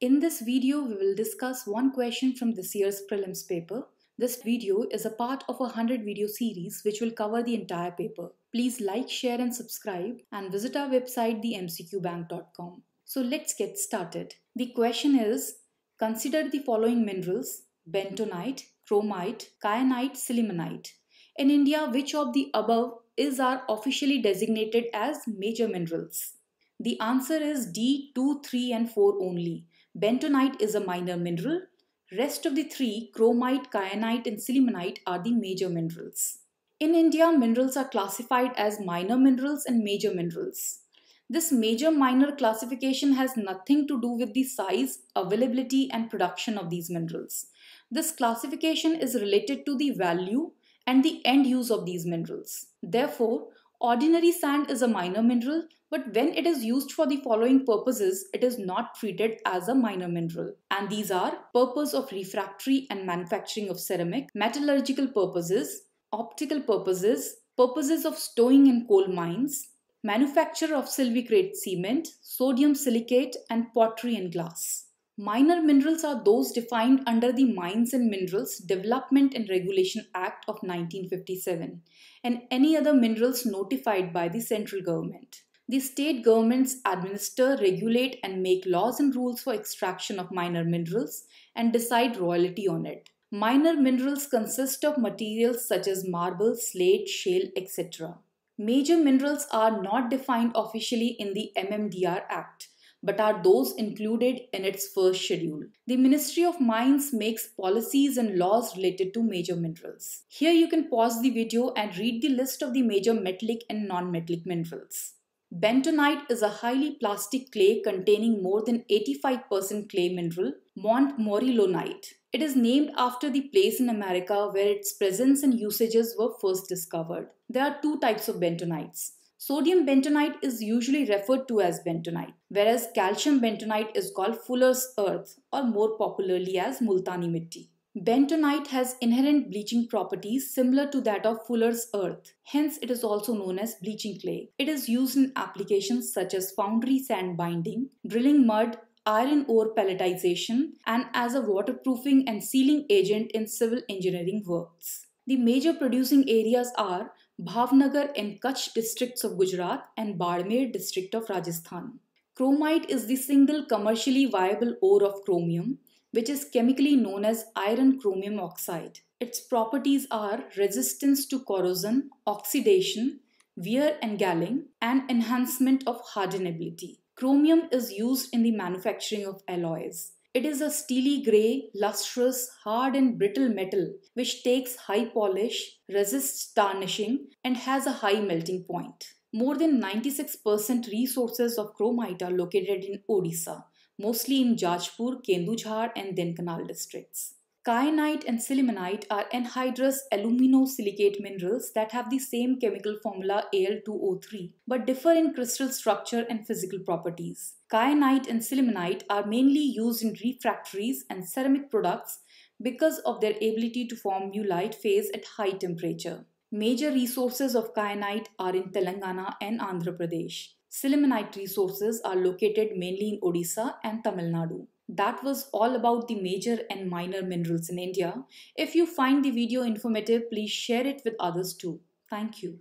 In this video, we will discuss one question from this year's prelims paper. This video is a part of a 100 video series which will cover the entire paper. Please like, share and subscribe and visit our website themcqbank.com. So let's get started. The question is, consider the following minerals, bentonite, chromite, kyanite, silimanite. In India, which of the above is are officially designated as major minerals? The answer is D, 2, 3 and 4 only. Bentonite is a minor mineral. Rest of the three, chromite, kyanite and sillimanite are the major minerals. In India, minerals are classified as minor minerals and major minerals. This major minor classification has nothing to do with the size, availability, and production of these minerals. This classification is related to the value and the end use of these minerals. Therefore, ordinary sand is a minor mineral but when it is used for the following purposes, it is not treated as a minor mineral. And these are purpose of refractory and manufacturing of ceramic, metallurgical purposes, optical purposes, purposes of stowing in coal mines, manufacture of silvigrate cement, sodium silicate, and pottery and glass. Minor minerals are those defined under the Mines and Minerals Development and Regulation Act of 1957 and any other minerals notified by the central government. The state governments administer, regulate, and make laws and rules for extraction of minor minerals and decide royalty on it. Minor minerals consist of materials such as marble, slate, shale, etc. Major minerals are not defined officially in the MMDR Act, but are those included in its first schedule. The Ministry of Mines makes policies and laws related to major minerals. Here you can pause the video and read the list of the major metallic and non-metallic minerals. Bentonite is a highly plastic clay containing more than 85% clay mineral, Montmorillonite. It is named after the place in America where its presence and usages were first discovered. There are two types of bentonites. Sodium bentonite is usually referred to as bentonite, whereas calcium bentonite is called fuller's earth or more popularly as multani mitti. Bentonite has inherent bleaching properties similar to that of Fuller's earth. Hence, it is also known as bleaching clay. It is used in applications such as foundry sand binding, drilling mud, iron ore pelletization, and as a waterproofing and sealing agent in civil engineering works. The major producing areas are Bhavnagar and Kutch districts of Gujarat and Barmer district of Rajasthan. Chromite is the single commercially viable ore of chromium which is chemically known as iron chromium oxide. Its properties are resistance to corrosion, oxidation, wear and galling, and enhancement of hardenability. Chromium is used in the manufacturing of alloys. It is a steely grey, lustrous, hard and brittle metal which takes high polish, resists tarnishing, and has a high melting point. More than 96% resources of chromite are located in Odisha, mostly in Jajpur, Kendujhar, and Denkanal districts. Kyanite and Silimanite are anhydrous aluminosilicate minerals that have the same chemical formula Al2O3 but differ in crystal structure and physical properties. Kyanite and Silimanite are mainly used in refractories and ceramic products because of their ability to form new light phase at high temperature. Major resources of kyanite are in Telangana and Andhra Pradesh. Sillimanite resources are located mainly in Odisha and Tamil Nadu. That was all about the major and minor minerals in India. If you find the video informative, please share it with others too. Thank you.